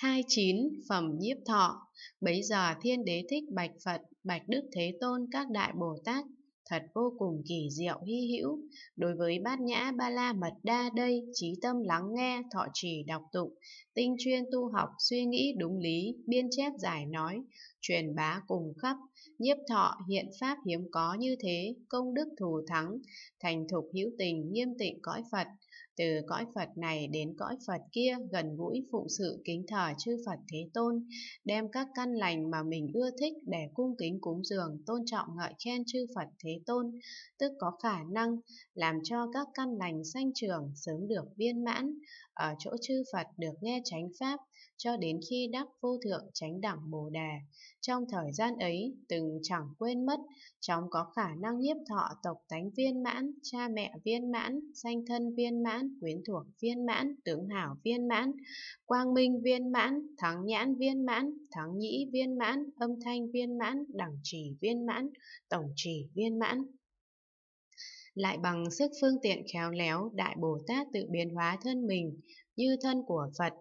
29 phẩm nhiếp thọ bấy giờ thiên đế thích bạch phật bạch đức thế tôn các đại bồ tát thật vô cùng kỳ diệu hy hữu đối với bát nhã ba la mật đa đây trí tâm lắng nghe thọ trì đọc tụng tinh chuyên tu học suy nghĩ đúng lý biên chép giải nói truyền bá cùng khắp, nhiếp thọ hiện pháp hiếm có như thế, công đức thù thắng, thành thục hữu tình nghiêm tịnh cõi Phật, từ cõi Phật này đến cõi Phật kia gần gũi phụng sự kính thờ chư Phật Thế Tôn, đem các căn lành mà mình ưa thích để cung kính cúng dường tôn trọng ngợi khen chư Phật Thế Tôn, tức có khả năng làm cho các căn lành sanh trưởng sớm được viên mãn, ở chỗ chư Phật được nghe chánh pháp, cho đến khi đắc vô thượng chánh đẳng bồ đề. Trong thời gian ấy, từng chẳng quên mất, chóng có khả năng nhiếp thọ tộc tánh viên mãn, cha mẹ viên mãn, sanh thân viên mãn, quyến thuộc viên mãn, tướng hảo viên mãn, quang minh viên mãn, thắng nhãn viên mãn, thắng nhĩ viên mãn, âm thanh viên mãn, đẳng trì viên mãn, tổng trì viên mãn lại bằng sức phương tiện khéo léo đại bồ tát tự biến hóa thân mình như thân của phật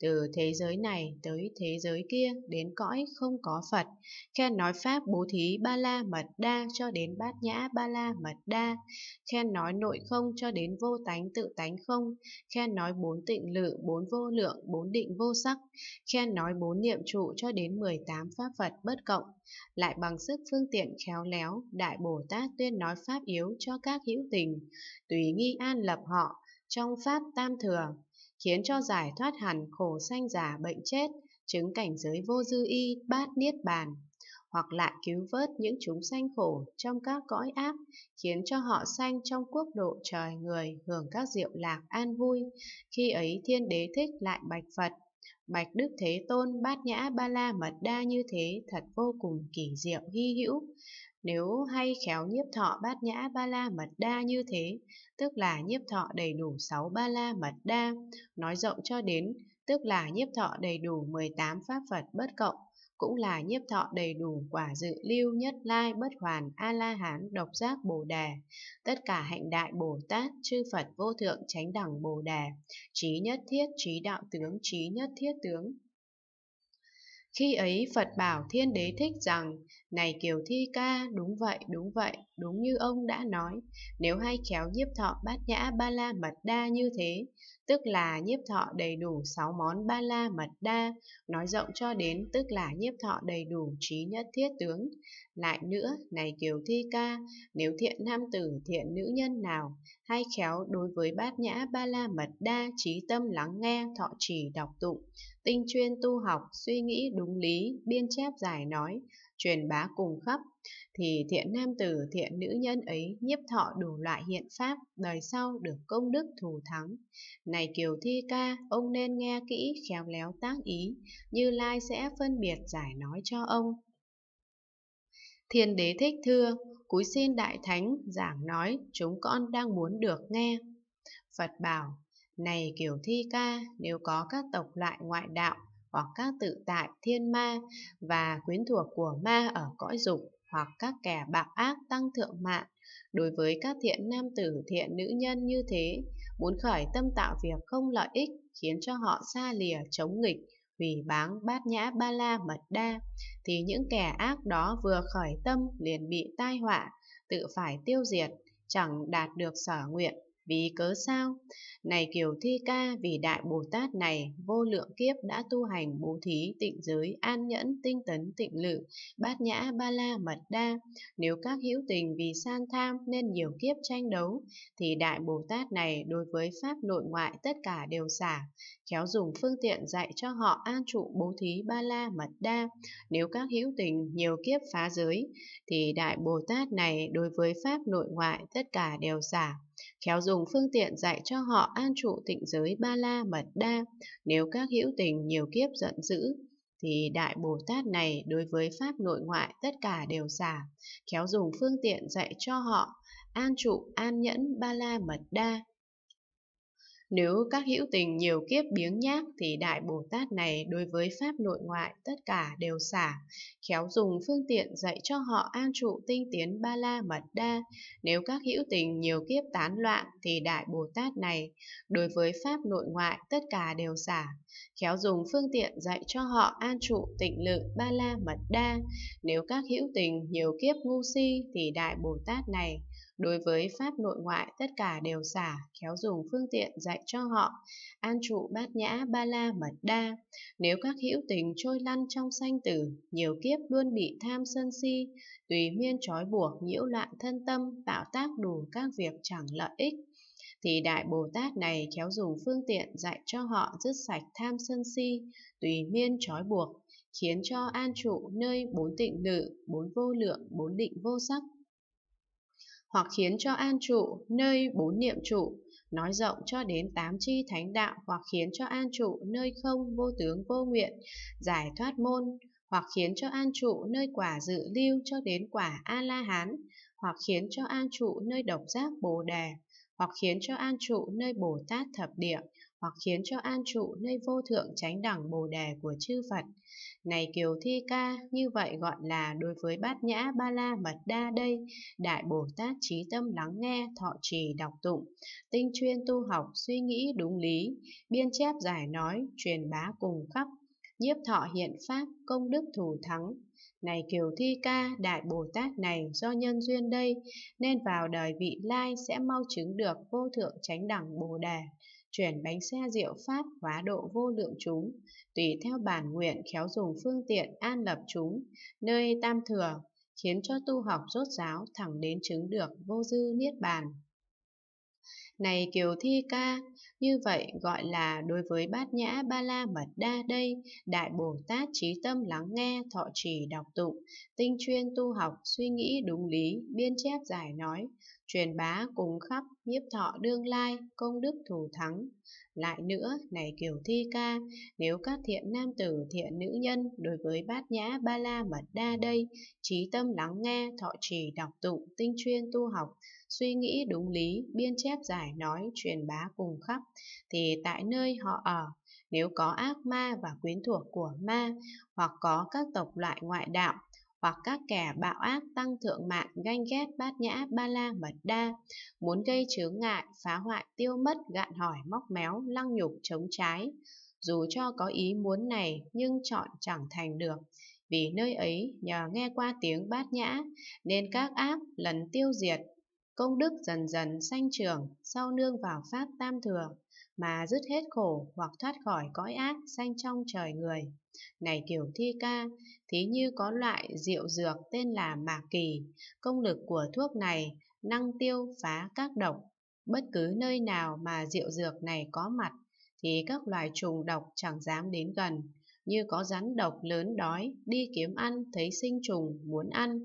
từ thế giới này tới thế giới kia đến cõi không có Phật, khen nói pháp bố thí ba la mật đa cho đến bát nhã ba la mật đa, khen nói nội không cho đến vô tánh tự tánh không, khen nói bốn tịnh lự, bốn vô lượng, bốn định vô sắc, khen nói bốn niệm trụ cho đến 18 pháp Phật bất cộng, lại bằng sức phương tiện khéo léo, Đại Bồ Tát tuyên nói pháp yếu cho các hữu tình, tùy nghi an lập họ, trong pháp tam thừa khiến cho giải thoát hẳn khổ sanh già bệnh chết, chứng cảnh giới vô dư y, bát niết bàn, hoặc lại cứu vớt những chúng sanh khổ trong các cõi ác, khiến cho họ sanh trong quốc độ trời người hưởng các diệu lạc an vui. Khi ấy thiên đế thích lại bạch Phật, bạch Đức Thế Tôn bát nhã ba la mật đa như thế thật vô cùng kỳ diệu hy hữu. Nếu hay khéo nhiếp thọ bát nhã ba la mật đa như thế, tức là nhiếp thọ đầy đủ sáu ba la mật đa, nói rộng cho đến, tức là nhiếp thọ đầy đủ 18 pháp Phật bất cộng, cũng là nhiếp thọ đầy đủ quả dự lưu nhất lai bất hoàn a la hán độc giác bồ đề tất cả hạnh đại bồ tát chư phật vô thượng chánh đẳng bồ đề trí nhất thiết trí đạo tướng trí nhất thiết tướng khi ấy Phật bảo Thiên Đế Thích rằng, này Kiều Thi Ca, đúng vậy, đúng vậy, đúng như ông đã nói, nếu hay khéo nhiếp thọ bát nhã ba la mật đa như thế, tức là nhiếp thọ đầy đủ sáu món ba la mật đa, nói rộng cho đến tức là nhiếp thọ đầy đủ trí nhất thiết tướng. Lại nữa, này Kiều Thi Ca, nếu thiện nam tử, thiện nữ nhân nào, hay khéo đối với bát nhã ba la mật đa trí tâm lắng nghe thọ trì đọc tụng tinh chuyên tu học, suy nghĩ đúng lý, biên chép giải nói, truyền bá cùng khắp, thì thiện nam tử, thiện nữ nhân ấy nhiếp thọ đủ loại hiện pháp, đời sau được công đức thù thắng. Này Kiều Thi Ca, ông nên nghe kỹ, khéo léo tác ý, Như Lai sẽ phân biệt giải nói cho ông. Thiên đế thích thưa, cúi xin đại thánh giảng nói chúng con đang muốn được nghe. Phật bảo, này kiểu thi ca, nếu có các tộc loại ngoại đạo hoặc các tự tại thiên ma và quyến thuộc của ma ở cõi dục hoặc các kẻ bạc ác tăng thượng mạng, đối với các thiện nam tử thiện nữ nhân như thế, muốn khởi tâm tạo việc không lợi ích khiến cho họ xa lìa chống nghịch, vì báng bát nhã ba la mật đa, thì những kẻ ác đó vừa khởi tâm liền bị tai họa, tự phải tiêu diệt, chẳng đạt được sở nguyện vì cớ sao? Này Kiều Thi Ca, vì Đại Bồ Tát này, vô lượng kiếp đã tu hành bố thí, tịnh giới, an nhẫn, tinh tấn, tịnh lự, bát nhã, ba la, mật đa. Nếu các hữu tình vì san tham nên nhiều kiếp tranh đấu, thì Đại Bồ Tát này đối với Pháp nội ngoại tất cả đều xả, khéo dùng phương tiện dạy cho họ an trụ bố thí ba la mật đa. Nếu các hữu tình nhiều kiếp phá giới, thì Đại Bồ Tát này đối với Pháp nội ngoại tất cả đều xả, khéo dùng phương tiện dạy cho họ an trụ tịnh giới ba la mật đa. Nếu các hữu tình nhiều kiếp giận dữ, thì Đại Bồ Tát này đối với Pháp nội ngoại tất cả đều giả, khéo dùng phương tiện dạy cho họ an trụ an nhẫn ba la mật đa nếu các hữu tình nhiều kiếp biếng nhác thì Đại Bồ Tát này đối với Pháp nội ngoại tất cả đều xả, khéo dùng phương tiện dạy cho họ an trụ tinh tiến ba la mật đa. Nếu các hữu tình nhiều kiếp tán loạn thì Đại Bồ Tát này đối với Pháp nội ngoại tất cả đều xả, khéo dùng phương tiện dạy cho họ an trụ tịnh lự ba la mật đa. Nếu các hữu tình nhiều kiếp ngu si thì Đại Bồ Tát này Đối với pháp nội ngoại tất cả đều xả, khéo dùng phương tiện dạy cho họ, an trụ bát nhã ba la mật đa. Nếu các hữu tình trôi lăn trong sanh tử, nhiều kiếp luôn bị tham sân si, tùy miên trói buộc nhiễu loạn thân tâm, tạo tác đủ các việc chẳng lợi ích thì Đại Bồ Tát này khéo dùng phương tiện dạy cho họ dứt sạch tham sân si, tùy miên trói buộc, khiến cho an trụ nơi bốn tịnh ngự, bốn vô lượng, bốn định vô sắc, hoặc khiến cho an trụ nơi bốn niệm trụ, nói rộng cho đến tám chi thánh đạo hoặc khiến cho an trụ nơi không vô tướng vô nguyện, giải thoát môn, hoặc khiến cho an trụ nơi quả dự lưu cho đến quả A-la-hán, hoặc khiến cho an trụ nơi độc giác bồ đề, hoặc khiến cho an trụ nơi Bồ Tát thập địa, hoặc khiến cho an trụ nơi vô thượng chánh đẳng bồ đề của chư Phật. Này Kiều Thi Ca, như vậy gọi là đối với bát nhã ba la mật đa đây, Đại Bồ Tát trí tâm lắng nghe, thọ trì đọc tụng, tinh chuyên tu học, suy nghĩ đúng lý, biên chép giải nói, truyền bá cùng khắp, nhiếp thọ hiện pháp, công đức thủ thắng. Này Kiều Thi Ca, Đại Bồ Tát này do nhân duyên đây, nên vào đời vị lai sẽ mau chứng được vô thượng chánh đẳng Bồ Đề chuyển bánh xe diệu pháp hóa độ vô lượng chúng, tùy theo bản nguyện khéo dùng phương tiện an lập chúng, nơi tam thừa, khiến cho tu học rốt giáo thẳng đến chứng được vô dư niết bàn. Này Kiều Thi Ca, như vậy gọi là đối với bát nhã ba la mật đa đây, Đại Bồ Tát trí tâm lắng nghe, thọ trì đọc tụng, tinh chuyên tu học, suy nghĩ đúng lý, biên chép giải nói, truyền bá cùng khắp nhiếp thọ đương lai, công đức thù thắng. Lại nữa, này kiều thi ca, nếu các thiện nam tử thiện nữ nhân đối với bát nhã ba la mật đa đây, trí tâm lắng nghe, thọ trì đọc tụng, tinh chuyên tu học, suy nghĩ đúng lý, biên chép giải nói, truyền bá cùng khắp, thì tại nơi họ ở, nếu có ác ma và quyến thuộc của ma, hoặc có các tộc loại ngoại đạo, hoặc các kẻ bạo ác tăng thượng mạng ganh ghét bát nhã ba la mật đa muốn gây chướng ngại phá hoại tiêu mất gạn hỏi móc méo lăng nhục chống trái dù cho có ý muốn này nhưng chọn chẳng thành được vì nơi ấy nhờ nghe qua tiếng bát nhã nên các ác lần tiêu diệt công đức dần dần sanh trưởng sau nương vào pháp tam thừa mà dứt hết khổ hoặc thoát khỏi cõi ác sanh trong trời người này tiểu thi ca, thí như có loại rượu dược tên là mạc kỳ, công lực của thuốc này năng tiêu phá các độc. Bất cứ nơi nào mà rượu dược này có mặt, thì các loài trùng độc chẳng dám đến gần, như có rắn độc lớn đói, đi kiếm ăn, thấy sinh trùng, muốn ăn.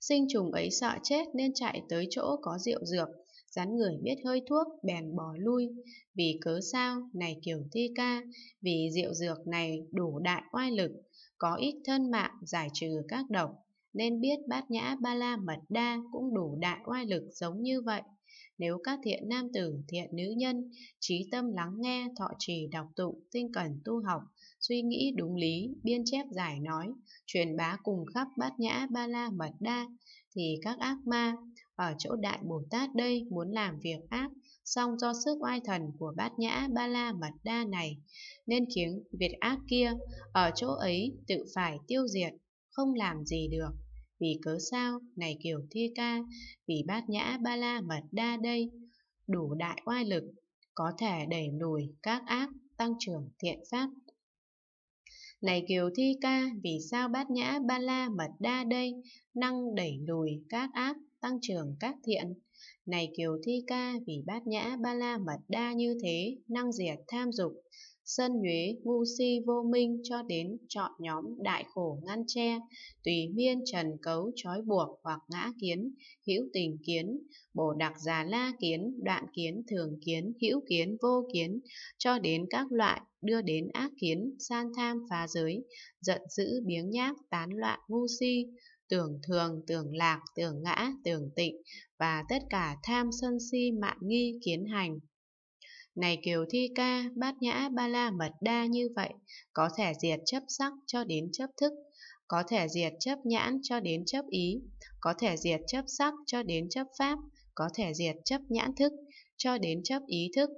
Sinh trùng ấy sợ chết nên chạy tới chỗ có rượu dược, rắn người biết hơi thuốc bèn bỏ lui vì cớ sao này kiểu thi ca vì rượu dược này đủ đại oai lực có ít thân mạng giải trừ các độc nên biết bát nhã ba la mật đa cũng đủ đại oai lực giống như vậy nếu các thiện nam tử thiện nữ nhân trí tâm lắng nghe thọ trì đọc tụng tinh cần tu học suy nghĩ đúng lý biên chép giải nói truyền bá cùng khắp bát nhã ba la mật đa thì các ác ma ở chỗ Đại Bồ Tát đây muốn làm việc ác, song do sức oai thần của bát nhã ba la mật đa này, nên khiến việc ác kia ở chỗ ấy tự phải tiêu diệt, không làm gì được. Vì cớ sao, này Kiều Thi Ca, vì bát nhã ba la mật đa đây, đủ đại oai lực, có thể đẩy lùi các ác, tăng trưởng thiện pháp. Này Kiều Thi Ca, vì sao bát nhã ba la mật đa đây năng đẩy lùi các ác, tăng trưởng các thiện. Này kiều thi ca vì bát nhã ba la mật đa như thế, năng diệt tham dục, sân nhuế ngu si vô minh cho đến chọn nhóm đại khổ ngăn che, tùy miên trần cấu trói buộc hoặc ngã kiến, hữu tình kiến, bồ đặc già la kiến, đoạn kiến, thường kiến, hữu kiến, vô kiến, cho đến các loại đưa đến ác kiến, san tham phá giới, giận dữ biếng nhác, tán loạn ngu si, tưởng thường, tưởng lạc, tưởng ngã, tưởng tịnh và tất cả tham sân si mạn nghi kiến hành. Này Kiều Thi Ca, Bát Nhã Ba La Mật Đa như vậy, có thể diệt chấp sắc cho đến chấp thức, có thể diệt chấp nhãn cho đến chấp ý, có thể diệt chấp sắc cho đến chấp pháp, có thể diệt chấp nhãn thức cho đến chấp ý thức,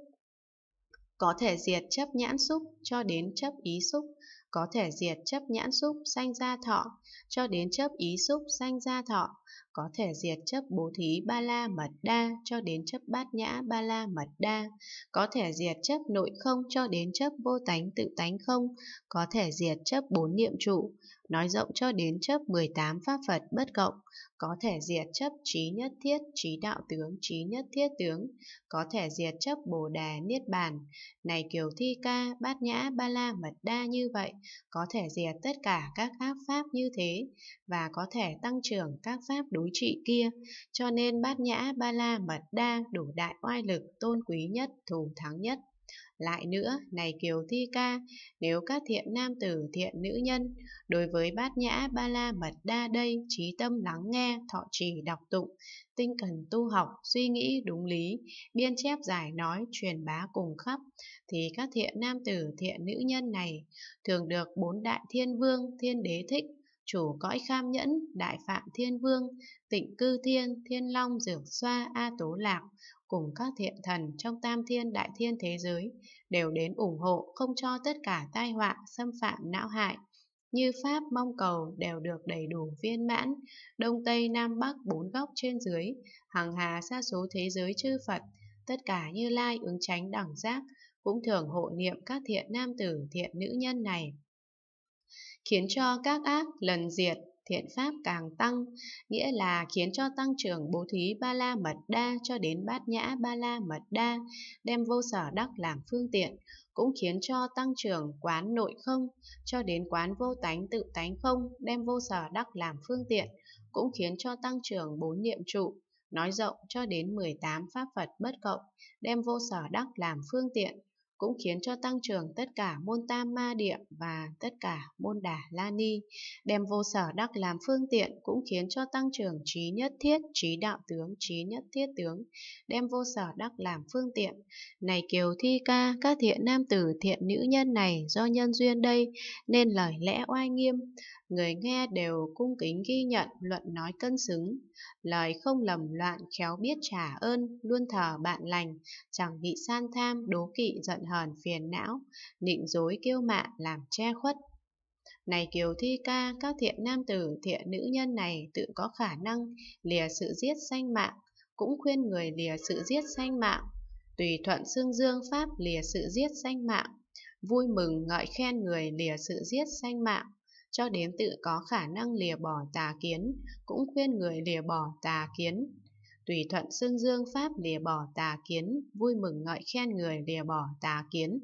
có thể diệt chấp nhãn xúc cho đến chấp ý xúc, có thể diệt chấp nhãn xúc sanh ra thọ cho đến chấp ý xúc sanh ra thọ có thể diệt chấp bố thí ba la mật đa cho đến chấp bát nhã ba la mật đa, có thể diệt chấp nội không cho đến chấp vô tánh tự tánh không, có thể diệt chấp bốn niệm trụ, nói rộng cho đến chấp 18 pháp Phật bất cộng, có thể diệt chấp trí nhất thiết, trí đạo tướng, trí nhất thiết tướng, có thể diệt chấp bồ đề niết bàn. Này kiều thi ca, bát nhã, ba la mật đa như vậy, có thể diệt tất cả các ác pháp như thế, và có thể tăng trưởng các pháp pháp đối trị kia, cho nên bát nhã ba la mật đa đủ đại oai lực tôn quý nhất, thù thắng nhất. Lại nữa, này Kiều Thi Ca, nếu các thiện nam tử thiện nữ nhân, đối với bát nhã ba la mật đa đây, trí tâm lắng nghe, thọ trì đọc tụng, tinh cần tu học, suy nghĩ đúng lý, biên chép giải nói, truyền bá cùng khắp, thì các thiện nam tử thiện nữ nhân này thường được bốn đại thiên vương, thiên đế thích, chủ cõi kham nhẫn, đại phạm thiên vương, tịnh cư thiên, thiên long, dược xoa, a tố lạc, cùng các thiện thần trong tam thiên đại thiên thế giới, đều đến ủng hộ không cho tất cả tai họa xâm phạm não hại. Như Pháp mong cầu đều được đầy đủ viên mãn, Đông Tây Nam Bắc bốn góc trên dưới, hằng hà xa số thế giới chư Phật, tất cả như lai ứng tránh đẳng giác, cũng thường hộ niệm các thiện nam tử thiện nữ nhân này khiến cho các ác lần diệt, thiện pháp càng tăng, nghĩa là khiến cho tăng trưởng bố thí ba la mật đa cho đến bát nhã ba la mật đa, đem vô sở đắc làm phương tiện, cũng khiến cho tăng trưởng quán nội không cho đến quán vô tánh tự tánh không, đem vô sở đắc làm phương tiện, cũng khiến cho tăng trưởng bốn niệm trụ, nói rộng cho đến 18 pháp Phật bất cộng, đem vô sở đắc làm phương tiện, cũng khiến cho tăng trưởng tất cả môn tam ma địa và tất cả môn đà la ni. Đem vô sở đắc làm phương tiện cũng khiến cho tăng trưởng trí nhất thiết, trí đạo tướng, trí nhất thiết tướng. Đem vô sở đắc làm phương tiện. Này kiều thi ca, các thiện nam tử, thiện nữ nhân này do nhân duyên đây, nên lời lẽ oai nghiêm người nghe đều cung kính ghi nhận luận nói cân xứng, lời không lầm loạn khéo biết trả ơn, luôn thờ bạn lành, chẳng bị san tham, đố kỵ, giận hờn, phiền não, nịnh dối kiêu mạ làm che khuất. Này Kiều Thi Ca, các thiện nam tử, thiện nữ nhân này tự có khả năng lìa sự giết sanh mạng, cũng khuyên người lìa sự giết sanh mạng, tùy thuận xương dương pháp lìa sự giết sanh mạng, vui mừng ngợi khen người lìa sự giết sanh mạng, cho đến tự có khả năng lìa bỏ tà kiến, cũng khuyên người lìa bỏ tà kiến. Tùy thuận xương dương pháp lìa bỏ tà kiến, vui mừng ngợi khen người lìa bỏ tà kiến.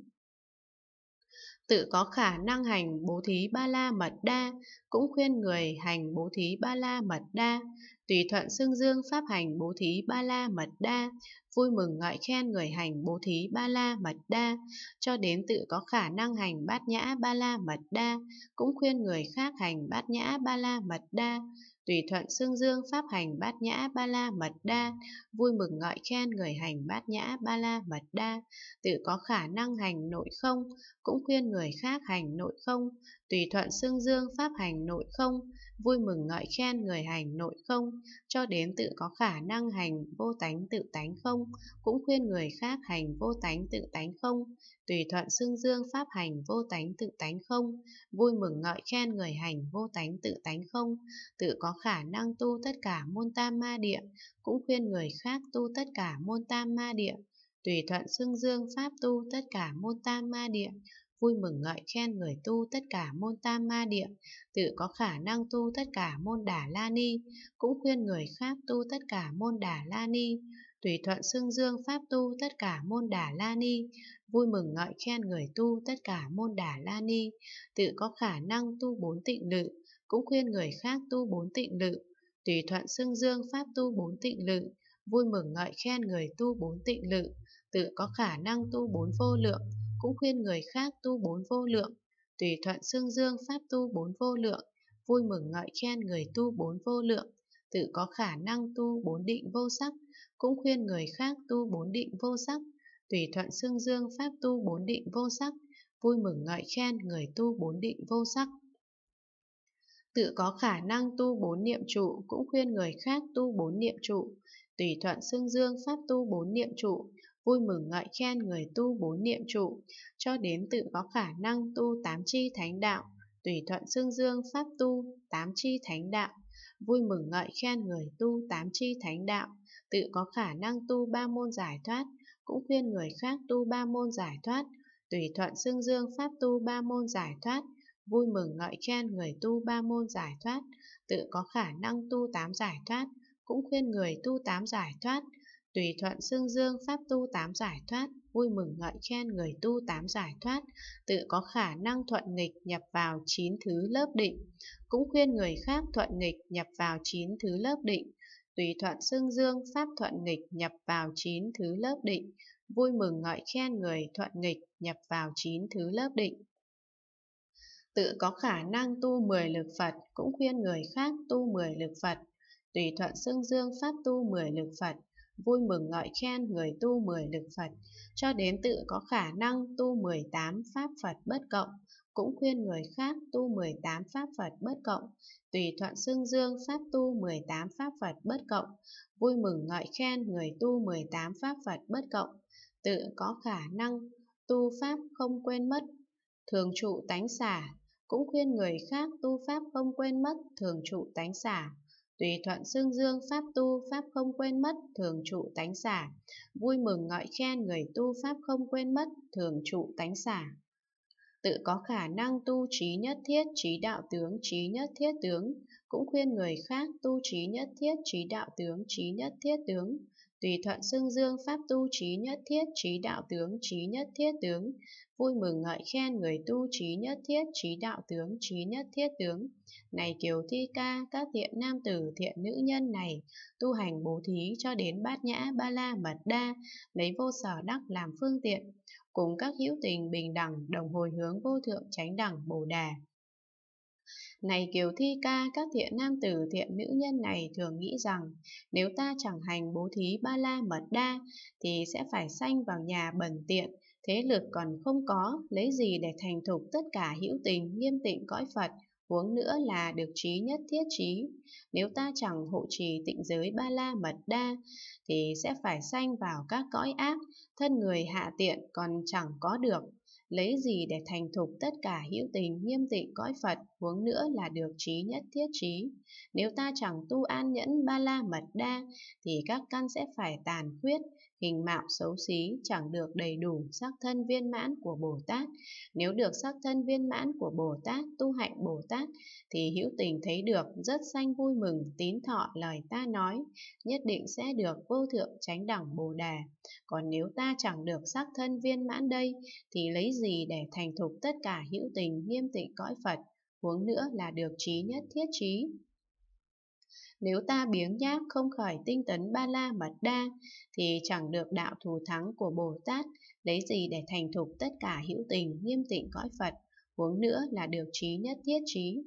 Tự có khả năng hành bố thí ba la mật đa, cũng khuyên người hành bố thí ba la mật đa. Tùy thuận xương dương pháp hành bố thí ba la mật đa, vui mừng ngợi khen người hành bố thí ba la mật đa, cho đến tự có khả năng hành bát nhã ba la mật đa, cũng khuyên người khác hành bát nhã ba la mật đa, tùy thuận xương dương pháp hành bát nhã ba la mật đa, vui mừng ngợi khen người hành bát nhã ba la mật đa, tự có khả năng hành nội không, cũng khuyên người khác hành nội không, tùy thuận xương dương pháp hành nội không, vui mừng ngợi khen người hành nội không, cho đến tự có khả năng hành vô tánh tự tánh không không, cũng khuyên người khác hành vô tánh tự tánh không, tùy thuận xưng dương pháp hành vô tánh tự tánh không, vui mừng ngợi khen người hành vô tánh tự tánh không, tự có khả năng tu tất cả môn tam ma địa, cũng khuyên người khác tu tất cả môn tam ma địa, tùy thuận xưng dương pháp tu tất cả môn tam ma địa, vui mừng ngợi khen người tu tất cả môn tam ma địa, tự có khả năng tu tất cả môn đà la ni, cũng khuyên người khác tu tất cả môn đà la ni, tùy thuận xưng dương pháp tu tất cả môn đà la ni, vui mừng ngợi khen người tu tất cả môn đà la ni, tự có khả năng tu bốn tịnh lự, cũng khuyên người khác tu bốn tịnh lự, tùy thuận xưng dương pháp tu bốn tịnh lự, vui mừng ngợi khen người tu bốn tịnh lự, tự có khả năng tu bốn vô lượng, cũng khuyên người khác tu bốn vô lượng, tùy thuận xưng dương pháp tu bốn vô lượng, vui mừng ngợi khen người tu bốn vô lượng, tự có khả năng tu bốn định vô sắc, cũng khuyên người khác tu bốn định vô sắc, tùy thuận xương dương pháp tu bốn định vô sắc, vui mừng ngợi khen người tu bốn định vô sắc. Tự có khả năng tu bốn niệm trụ, cũng khuyên người khác tu bốn niệm trụ, tùy thuận xương dương pháp tu bốn niệm trụ, vui mừng ngợi khen người tu bốn niệm trụ, cho đến tự có khả năng tu tám chi thánh đạo, tùy thuận xương dương pháp tu tám chi thánh đạo vui mừng ngợi khen người tu tám chi thánh đạo, tự có khả năng tu ba môn giải thoát, cũng khuyên người khác tu ba môn giải thoát, tùy thuận xưng dương pháp tu ba môn giải thoát, vui mừng ngợi khen người tu ba môn giải thoát, tự có khả năng tu tám giải thoát, cũng khuyên người tu tám giải thoát, Tùy thuận xương dương pháp tu tám giải thoát, vui mừng ngợi khen người tu tám giải thoát, tự có khả năng thuận nghịch nhập vào chín thứ lớp định, cũng khuyên người khác thuận nghịch nhập vào chín thứ lớp định. Tùy thuận xương dương pháp thuận nghịch nhập vào chín thứ lớp định, vui mừng ngợi khen người thuận nghịch nhập vào chín thứ lớp định tự có khả năng tu 10 lực Phật, cũng khuyên người khác tu 10 lực Phật. Tùy thuận xương dương pháp tu 10 lực Phật, vui mừng ngợi khen người tu 10 lực Phật, cho đến tự có khả năng tu 18 pháp Phật bất cộng, cũng khuyên người khác tu 18 pháp Phật bất cộng, tùy thuận xương dương pháp tu 18 pháp Phật bất cộng, vui mừng ngợi khen người tu 18 pháp Phật bất cộng, tự có khả năng tu pháp không quên mất, thường trụ tánh xả, cũng khuyên người khác tu pháp không quên mất, thường trụ tánh xả, Tùy thuận xương dương pháp tu pháp không quên mất thường trụ tánh xả. Vui mừng ngợi khen người tu pháp không quên mất thường trụ tánh xả. Tự có khả năng tu trí nhất thiết trí đạo tướng trí nhất thiết tướng, cũng khuyên người khác tu trí nhất thiết trí đạo tướng trí nhất thiết tướng, Tùy thuận xưng dương pháp tu trí nhất thiết trí đạo tướng trí nhất thiết tướng Vui mừng ngợi khen người tu trí nhất thiết trí đạo tướng trí nhất thiết tướng Này kiều thi ca các thiện nam tử thiện nữ nhân này Tu hành bố thí cho đến bát nhã ba la mật đa Lấy vô sở đắc làm phương tiện Cùng các hữu tình bình đẳng đồng hồi hướng vô thượng chánh đẳng bồ đà này Kiều Thi Ca, các thiện nam tử thiện nữ nhân này thường nghĩ rằng nếu ta chẳng hành bố thí ba la mật đa thì sẽ phải sanh vào nhà bẩn tiện, thế lực còn không có, lấy gì để thành thục tất cả hữu tình, nghiêm tịnh cõi Phật, huống nữa là được trí nhất thiết trí. Nếu ta chẳng hộ trì tịnh giới ba la mật đa, thì sẽ phải sanh vào các cõi ác, thân người hạ tiện còn chẳng có được, lấy gì để thành thục tất cả hữu tình nghiêm tịnh cõi Phật, huống nữa là được trí nhất thiết trí. Nếu ta chẳng tu an nhẫn ba la mật đa, thì các căn sẽ phải tàn khuyết, hình mạo xấu xí chẳng được đầy đủ sắc thân viên mãn của Bồ Tát. Nếu được sắc thân viên mãn của Bồ Tát, tu hạnh Bồ Tát, thì hữu tình thấy được rất xanh vui mừng, tín thọ lời ta nói, nhất định sẽ được vô thượng chánh đẳng Bồ Đà. Còn nếu ta chẳng được sắc thân viên mãn đây, thì lấy gì để thành thục tất cả hữu tình nghiêm tịnh cõi Phật, huống nữa là được trí nhất thiết trí. Nếu ta biếng nhác không khỏi tinh tấn ba la mật đa, thì chẳng được đạo thù thắng của Bồ Tát, lấy gì để thành thục tất cả hữu tình nghiêm tịnh cõi Phật, huống nữa là được trí nhất thiết trí.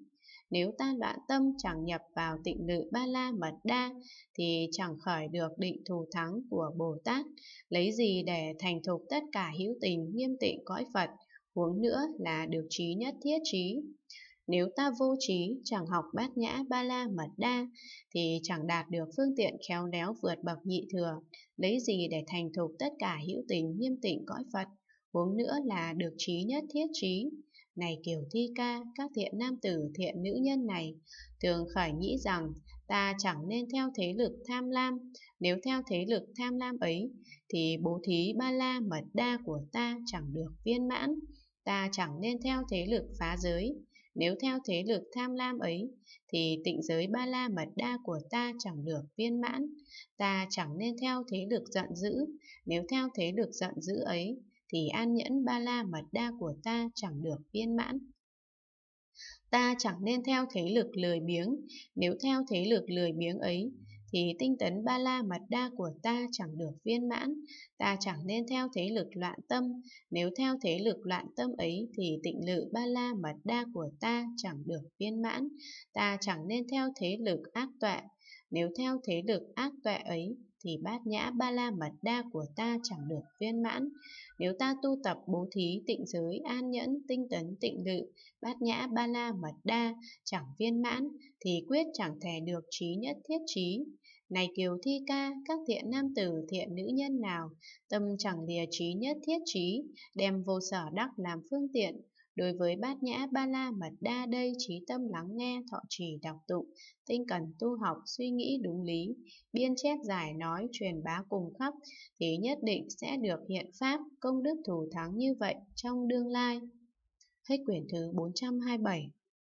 Nếu ta loạn tâm chẳng nhập vào tịnh lự ba la mật đa, thì chẳng khởi được định thù thắng của Bồ Tát, lấy gì để thành thục tất cả hữu tình nghiêm tịnh cõi Phật, huống nữa là được trí nhất thiết trí. Nếu ta vô trí, chẳng học bát nhã ba la mật đa, thì chẳng đạt được phương tiện khéo léo vượt bậc nhị thừa, lấy gì để thành thục tất cả hữu tình nghiêm tịnh cõi Phật, huống nữa là được trí nhất thiết trí. Này Kiều Thi Ca, các thiện nam tử thiện nữ nhân này, thường khởi nghĩ rằng ta chẳng nên theo thế lực tham lam, nếu theo thế lực tham lam ấy, thì bố thí ba la mật đa của ta chẳng được viên mãn, ta chẳng nên theo thế lực phá giới, nếu theo thế lực tham lam ấy, thì tịnh giới ba la mật đa của ta chẳng được viên mãn. Ta chẳng nên theo thế lực giận dữ. Nếu theo thế lực giận dữ ấy, thì an nhẫn ba la mật đa của ta chẳng được viên mãn. Ta chẳng nên theo thế lực lười biếng. Nếu theo thế lực lười biếng ấy, thì tinh tấn ba la mật đa của ta chẳng được viên mãn, ta chẳng nên theo thế lực loạn tâm, nếu theo thế lực loạn tâm ấy thì tịnh lự ba la mật đa của ta chẳng được viên mãn, ta chẳng nên theo thế lực ác tuệ, nếu theo thế lực ác tuệ ấy thì bát nhã ba la mật đa của ta chẳng được viên mãn. Nếu ta tu tập bố thí, tịnh giới, an nhẫn, tinh tấn, tịnh lự, bát nhã ba la mật đa chẳng viên mãn, thì quyết chẳng thể được trí nhất thiết trí, này Kiều Thi Ca, các thiện nam tử thiện nữ nhân nào, tâm chẳng lìa trí nhất thiết trí, đem vô sở đắc làm phương tiện, đối với bát nhã ba la mật đa đây trí tâm lắng nghe thọ trì đọc tụng tinh cần tu học suy nghĩ đúng lý biên chép giải nói truyền bá cùng khắp thì nhất định sẽ được hiện pháp công đức thù thắng như vậy trong đương lai hết quyển thứ 427